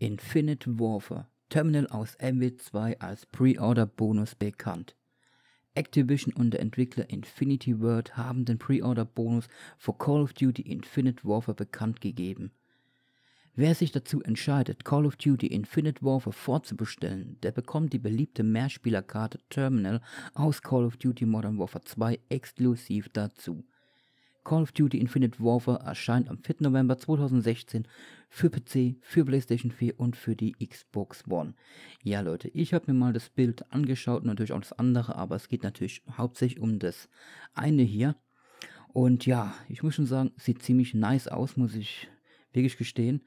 Infinite Warfare Terminal aus MW2 als Pre-Order-Bonus bekannt. Activision und der Entwickler Infinity World haben den Pre-Order-Bonus für Call of Duty Infinite Warfare bekannt gegeben. Wer sich dazu entscheidet, Call of Duty Infinite Warfare vorzubestellen, der bekommt die beliebte Mehrspielerkarte Terminal aus Call of Duty Modern Warfare 2 exklusiv dazu. Call of Duty Infinite Warfare erscheint am 4. November 2016 für PC, für PlayStation 4 und für die Xbox One. Ja Leute, ich habe mir mal das Bild angeschaut, natürlich auch das andere, aber es geht natürlich hauptsächlich um das eine hier. Und ja, ich muss schon sagen, sieht ziemlich nice aus, muss ich wirklich gestehen.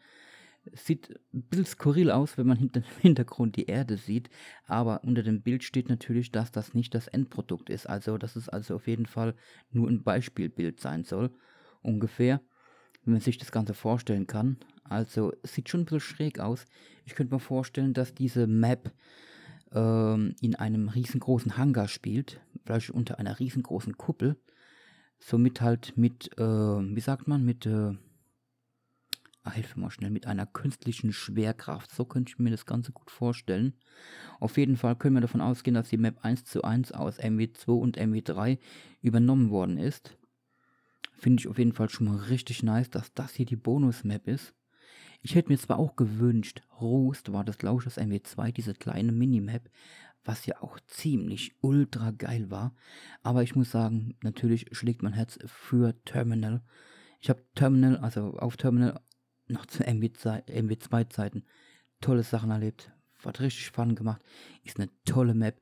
Es sieht ein bisschen skurril aus, wenn man im Hintergrund die Erde sieht, aber unter dem Bild steht natürlich, dass das nicht das Endprodukt ist, also dass es also auf jeden Fall nur ein Beispielbild sein soll, ungefähr, wenn man sich das Ganze vorstellen kann. Also es sieht schon ein bisschen schräg aus. Ich könnte mir vorstellen, dass diese Map ähm, in einem riesengroßen Hangar spielt, vielleicht unter einer riesengroßen Kuppel, somit halt mit, äh, wie sagt man, mit... Äh, helfe mal schnell mit einer künstlichen Schwerkraft. So könnte ich mir das Ganze gut vorstellen. Auf jeden Fall können wir davon ausgehen, dass die Map 1 zu 1 aus MW2 und MW3 übernommen worden ist. Finde ich auf jeden Fall schon mal richtig nice, dass das hier die Bonus-Map ist. Ich hätte mir zwar auch gewünscht, Roost war das glaube ich das MW2, diese kleine Minimap, was ja auch ziemlich ultra geil war. Aber ich muss sagen, natürlich schlägt mein Herz für Terminal. Ich habe Terminal, also auf Terminal noch zu MW2-Zeiten tolle Sachen erlebt. Hat richtig spannend gemacht. Ist eine tolle Map.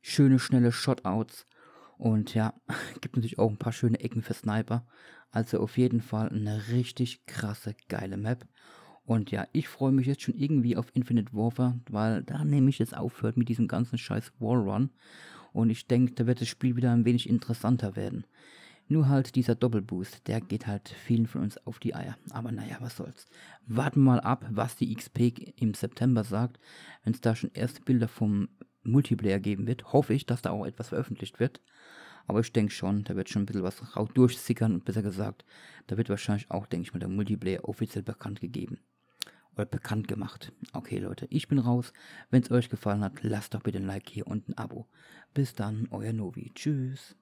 Schöne, schnelle Shotouts. Und ja, gibt natürlich auch ein paar schöne Ecken für Sniper. Also auf jeden Fall eine richtig krasse, geile Map. Und ja, ich freue mich jetzt schon irgendwie auf Infinite Warfare, weil da nämlich jetzt aufhört mit diesem ganzen scheiß War Run. Und ich denke, da wird das Spiel wieder ein wenig interessanter werden. Nur halt dieser Doppelboost, der geht halt vielen von uns auf die Eier. Aber naja, was soll's. Warten wir mal ab, was die XP im September sagt. Wenn es da schon erste Bilder vom Multiplayer geben wird, hoffe ich, dass da auch etwas veröffentlicht wird. Aber ich denke schon, da wird schon ein bisschen was durchsickern und besser gesagt, da wird wahrscheinlich auch, denke ich mal, der Multiplayer offiziell bekannt gegeben. Oder bekannt gemacht. Okay, Leute, ich bin raus. Wenn es euch gefallen hat, lasst doch bitte ein Like hier und ein Abo. Bis dann, euer Novi. Tschüss.